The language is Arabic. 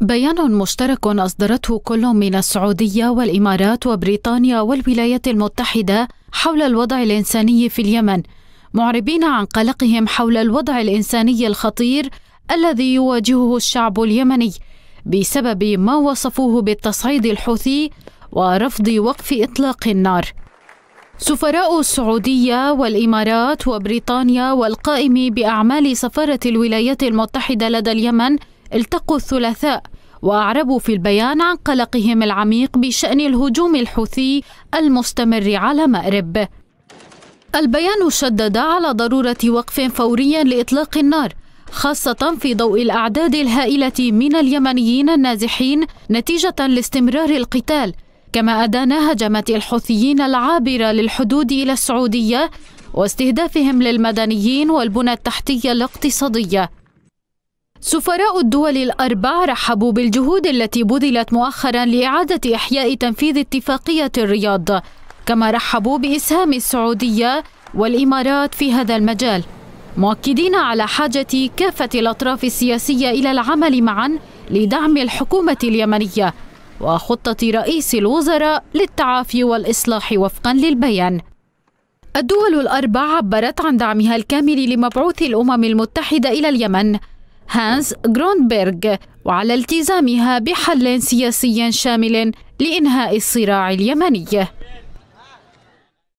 بيان مشترك أصدرته كل من السعودية والإمارات وبريطانيا والولايات المتحدة حول الوضع الإنساني في اليمن معربين عن قلقهم حول الوضع الإنساني الخطير الذي يواجهه الشعب اليمني بسبب ما وصفوه بالتصعيد الحوثي ورفض وقف إطلاق النار سفراء السعودية والإمارات وبريطانيا والقائم بأعمال سفارة الولايات المتحدة لدى اليمن التقوا الثلاثاء وأعربوا في البيان عن قلقهم العميق بشأن الهجوم الحوثي المستمر على مأرب البيان شدد على ضرورة وقف فوري لإطلاق النار خاصة في ضوء الأعداد الهائلة من اليمنيين النازحين نتيجة لاستمرار القتال كما أدان هجمات الحوثيين العابرة للحدود إلى السعودية واستهدافهم للمدنيين والبنى التحتية الاقتصادية سفراء الدول الأربع رحبوا بالجهود التي بذلت مؤخرا لإعادة إحياء تنفيذ اتفاقية الرياض كما رحبوا بإسهام السعودية والإمارات في هذا المجال مؤكدين على حاجة كافة الأطراف السياسية إلى العمل معا لدعم الحكومة اليمنية وخطة رئيس الوزراء للتعافي والإصلاح وفقا للبيان الدول الأربع عبرت عن دعمها الكامل لمبعوث الأمم المتحدة إلى اليمن هانس جروندبرغ وعلى التزامها بحل سياسي شامل لإنهاء الصراع اليمني